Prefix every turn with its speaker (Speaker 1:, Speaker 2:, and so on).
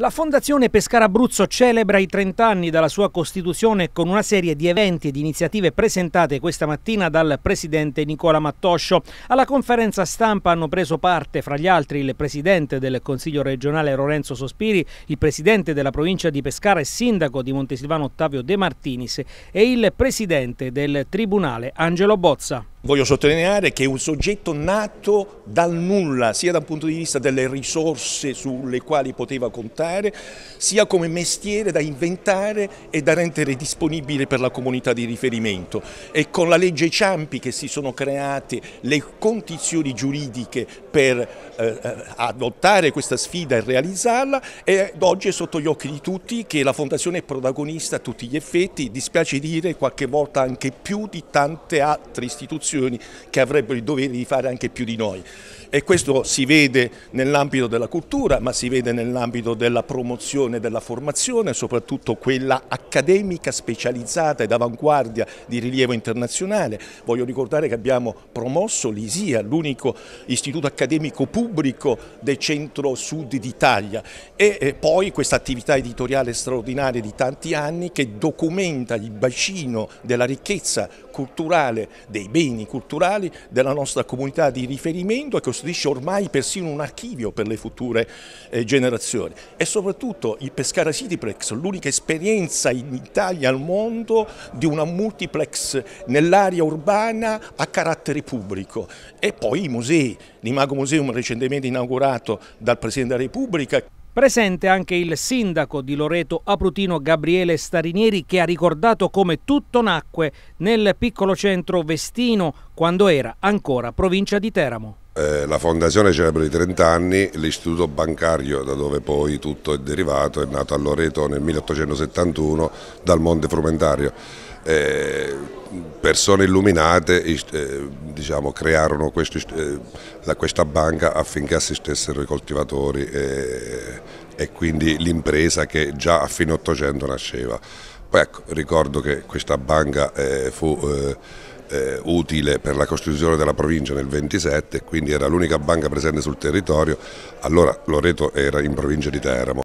Speaker 1: La Fondazione Pescara Abruzzo celebra i 30 anni dalla sua costituzione con una serie di eventi e di iniziative presentate questa mattina dal presidente Nicola Mattoscio. Alla conferenza stampa hanno preso parte, fra gli altri, il presidente del Consiglio regionale Lorenzo Sospiri, il presidente della provincia di Pescara e sindaco di Montesilvano Ottavio De Martinis e il presidente del Tribunale Angelo Bozza.
Speaker 2: Voglio sottolineare che è un soggetto nato dal nulla, sia dal punto di vista delle risorse sulle quali poteva contare, sia come mestiere da inventare e da rendere disponibile per la comunità di riferimento. E con la legge Ciampi che si sono create le condizioni giuridiche per eh, eh adottare questa sfida e realizzarla e oggi è sotto gli occhi di tutti che la Fondazione è protagonista a tutti gli effetti, dispiace dire qualche volta anche più di tante altre istituzioni istituzioni che avrebbero il dovere di fare anche più di noi e questo si vede nell'ambito della cultura ma si vede nell'ambito della promozione della formazione, soprattutto quella accademica specializzata ed avanguardia di rilievo internazionale. Voglio ricordare che abbiamo promosso l'ISIA, l'unico istituto accademico pubblico del centro-sud d'Italia e poi questa attività editoriale straordinaria di tanti anni che documenta il bacino della ricchezza culturale dei beni beni culturali della nostra comunità di riferimento e costituisce ormai persino un archivio per le future eh, generazioni. E soprattutto il Pescara Cityplex, l'unica esperienza in Italia al mondo di una multiplex nell'area urbana a carattere pubblico. E poi i musei, l'Imago Museum recentemente inaugurato dal Presidente della Repubblica.
Speaker 1: Presente anche il sindaco di Loreto Aprutino Gabriele Starinieri che ha ricordato come tutto nacque nel piccolo centro Vestino quando era ancora provincia di Teramo.
Speaker 3: Eh, la fondazione celebra i 30 anni, l'istituto bancario da dove poi tutto è derivato è nato a Loreto nel 1871 dal Monte Frumentario eh, persone illuminate eh, diciamo, crearono questi, eh, questa banca affinché assistessero i coltivatori eh, e quindi l'impresa che già a fine 800 nasceva. Poi ecco, ricordo che questa banca eh, fu eh, utile per la costituzione della provincia nel 27, quindi era l'unica banca presente sul territorio, allora Loreto era in provincia di Teramo.